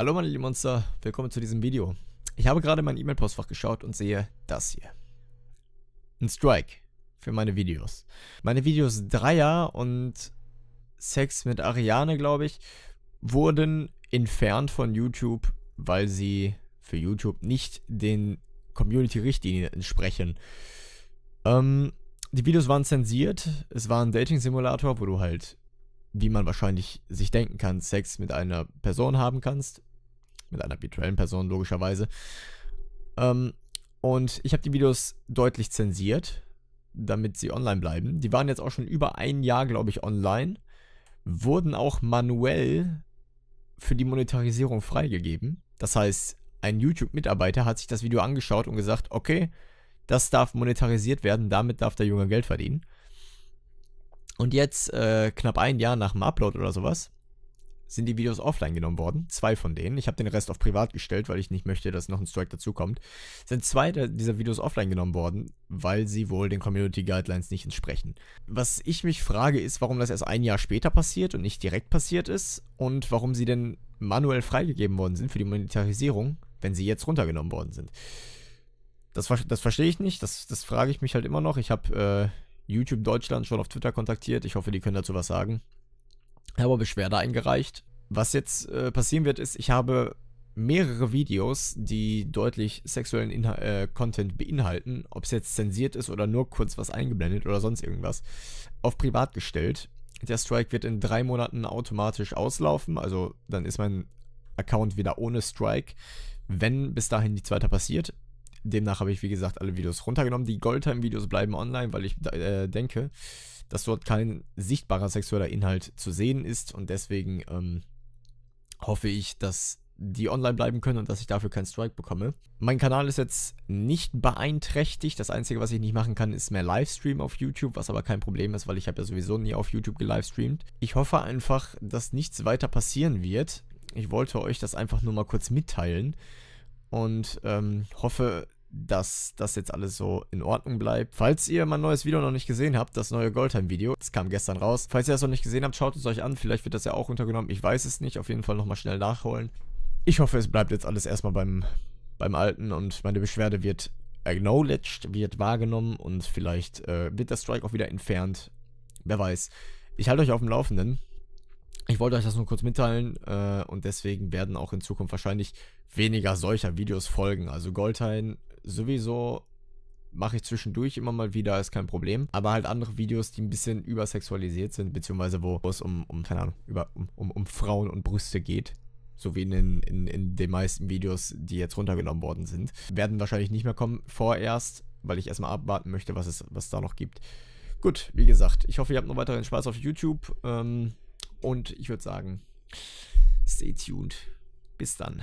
Hallo meine lieben Monster, willkommen zu diesem Video. Ich habe gerade mein E-Mail-Postfach geschaut und sehe das hier. Ein Strike für meine Videos. Meine Videos Dreier und Sex mit Ariane, glaube ich, wurden entfernt von YouTube, weil sie für YouTube nicht den Community-Richtlinien entsprechen. Ähm, die Videos waren zensiert. Es war ein Dating-Simulator, wo du halt, wie man wahrscheinlich sich denken kann, Sex mit einer Person haben kannst mit einer virtuellen Person logischerweise. Ähm, und ich habe die Videos deutlich zensiert, damit sie online bleiben. Die waren jetzt auch schon über ein Jahr, glaube ich, online. Wurden auch manuell für die Monetarisierung freigegeben. Das heißt, ein YouTube-Mitarbeiter hat sich das Video angeschaut und gesagt, okay, das darf monetarisiert werden, damit darf der Junge Geld verdienen. Und jetzt, äh, knapp ein Jahr nach dem Upload oder sowas, sind die Videos offline genommen worden. Zwei von denen. Ich habe den Rest auf privat gestellt, weil ich nicht möchte, dass noch ein Strike dazukommt. Sind zwei dieser Videos offline genommen worden, weil sie wohl den Community Guidelines nicht entsprechen. Was ich mich frage, ist, warum das erst ein Jahr später passiert und nicht direkt passiert ist und warum sie denn manuell freigegeben worden sind für die Monetarisierung, wenn sie jetzt runtergenommen worden sind. Das, das verstehe ich nicht, das, das frage ich mich halt immer noch. Ich habe äh, YouTube Deutschland schon auf Twitter kontaktiert. Ich hoffe, die können dazu was sagen habe Beschwerde eingereicht. Was jetzt äh, passieren wird, ist, ich habe mehrere Videos, die deutlich sexuellen Inha äh, Content beinhalten, ob es jetzt zensiert ist oder nur kurz was eingeblendet oder sonst irgendwas, auf privat gestellt. Der Strike wird in drei Monaten automatisch auslaufen, also dann ist mein Account wieder ohne Strike, wenn bis dahin nichts weiter passiert demnach habe ich, wie gesagt, alle Videos runtergenommen. Die Goldtime-Videos bleiben online, weil ich äh, denke, dass dort kein sichtbarer sexueller Inhalt zu sehen ist und deswegen ähm, hoffe ich, dass die online bleiben können und dass ich dafür keinen Strike bekomme. Mein Kanal ist jetzt nicht beeinträchtigt. Das Einzige, was ich nicht machen kann, ist mehr Livestream auf YouTube, was aber kein Problem ist, weil ich habe ja sowieso nie auf YouTube gelivestreamt. Ich hoffe einfach, dass nichts weiter passieren wird. Ich wollte euch das einfach nur mal kurz mitteilen und ähm, hoffe, dass das jetzt alles so in Ordnung bleibt. Falls ihr mein neues Video noch nicht gesehen habt, das neue Goldheim-Video, das kam gestern raus. Falls ihr das noch nicht gesehen habt, schaut es euch an. Vielleicht wird das ja auch untergenommen. Ich weiß es nicht. Auf jeden Fall nochmal schnell nachholen. Ich hoffe, es bleibt jetzt alles erstmal beim, beim Alten und meine Beschwerde wird acknowledged, wird wahrgenommen und vielleicht äh, wird der Strike auch wieder entfernt. Wer weiß. Ich halte euch auf dem Laufenden. Ich wollte euch das nur kurz mitteilen äh, und deswegen werden auch in Zukunft wahrscheinlich weniger solcher Videos folgen. Also Goldhain sowieso mache ich zwischendurch immer mal wieder, ist kein Problem. Aber halt andere Videos, die ein bisschen übersexualisiert sind, beziehungsweise wo es um, um keine Ahnung, über, um, um, um Frauen und Brüste geht, so wie in den, in, in den meisten Videos, die jetzt runtergenommen worden sind, werden wahrscheinlich nicht mehr kommen vorerst, weil ich erstmal abwarten möchte, was es was da noch gibt. Gut, wie gesagt, ich hoffe, ihr habt noch weiteren Spaß auf YouTube. Ähm, und ich würde sagen, stay tuned. Bis dann.